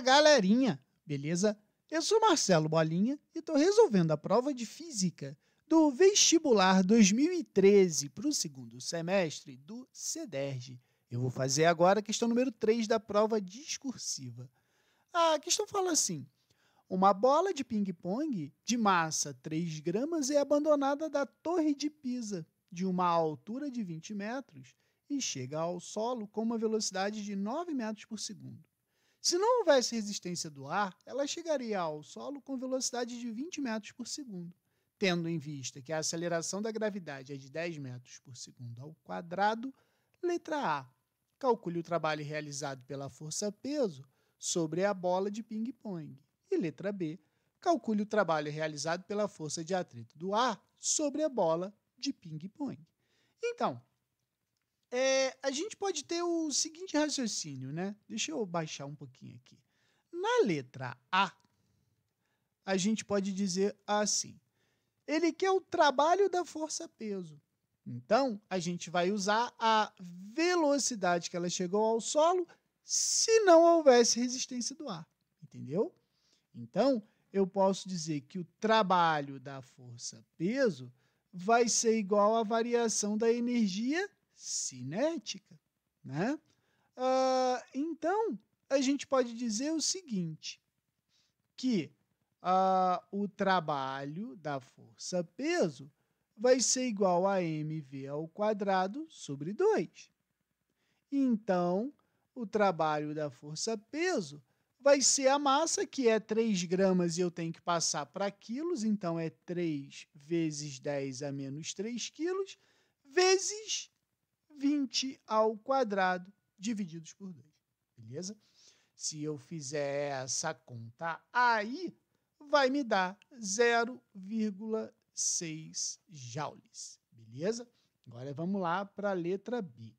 galerinha, beleza? Eu sou Marcelo Bolinha e estou resolvendo a prova de física do vestibular 2013 para o segundo semestre do CEDERJ. Eu vou fazer agora a questão número 3 da prova discursiva. A questão fala assim: uma bola de ping-pong de massa 3 gramas é abandonada da Torre de Pisa, de uma altura de 20 metros, e chega ao solo com uma velocidade de 9 metros por segundo. Se não houvesse resistência do ar, ela chegaria ao solo com velocidade de 20 metros por segundo. Tendo em vista que a aceleração da gravidade é de 10 metros por segundo ao quadrado, letra A. Calcule o trabalho realizado pela força-peso sobre a bola de ping-pong. E letra B. Calcule o trabalho realizado pela força de atrito do ar sobre a bola de ping-pong. Então, é, a gente pode ter o seguinte raciocínio, né? Deixa eu baixar um pouquinho aqui. Na letra A, a gente pode dizer assim: ele quer o trabalho da força-peso. Então, a gente vai usar a velocidade que ela chegou ao solo se não houvesse resistência do ar. Entendeu? Então, eu posso dizer que o trabalho da força-peso vai ser igual à variação da energia cinética. Né? Uh, então, a gente pode dizer o seguinte: que uh, o trabalho da força peso vai ser igual a mv ao quadrado sobre 2. Então, o trabalho da força peso vai ser a massa, que é 3 gramas e eu tenho que passar para quilos, então é 3 vezes 10 a menos 3 quilos, vezes 20 ao quadrado divididos por 2. Beleza? Se eu fizer essa conta aí, vai me dar 0,6 joules. Beleza? Agora vamos lá para a letra B.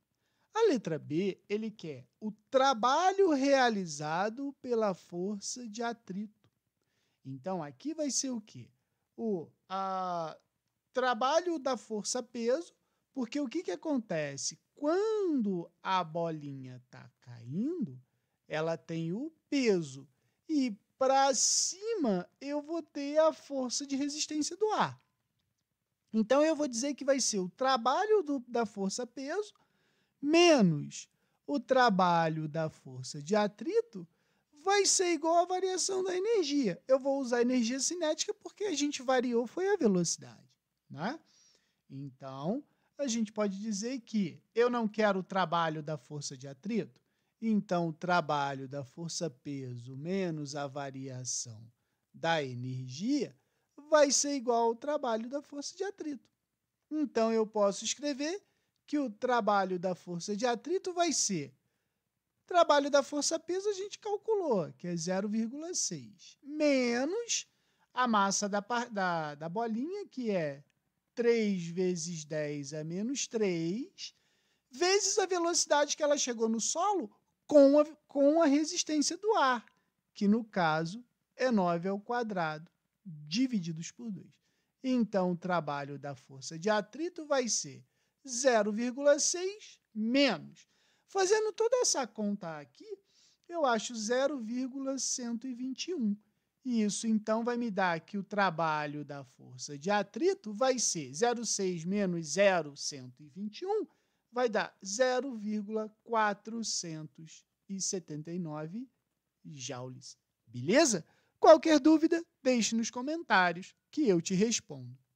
A letra B, ele quer o trabalho realizado pela força de atrito. Então, aqui vai ser o quê? O a, trabalho da força peso porque o que, que acontece? Quando a bolinha está caindo, ela tem o peso. E para cima, eu vou ter a força de resistência do ar. Então, eu vou dizer que vai ser o trabalho do, da força peso menos o trabalho da força de atrito vai ser igual à variação da energia. Eu vou usar energia cinética porque a gente variou foi a velocidade, né? Então, a gente pode dizer que eu não quero o trabalho da força de atrito, então o trabalho da força peso menos a variação da energia vai ser igual ao trabalho da força de atrito. Então eu posso escrever que o trabalho da força de atrito vai ser trabalho da força peso a gente calculou, que é 0,6, menos a massa da, da, da bolinha, que é 3 vezes 10 é menos 3, vezes a velocidade que ela chegou no solo com a, com a resistência do ar, que no caso é 9 ao quadrado, divididos por 2. Então, o trabalho da força de atrito vai ser 0,6 menos. Fazendo toda essa conta aqui, eu acho 0,121 e isso então vai me dar que o trabalho da força de atrito vai ser 0,6 menos 0,121, vai dar 0,479 joules. Beleza? Qualquer dúvida, deixe nos comentários que eu te respondo.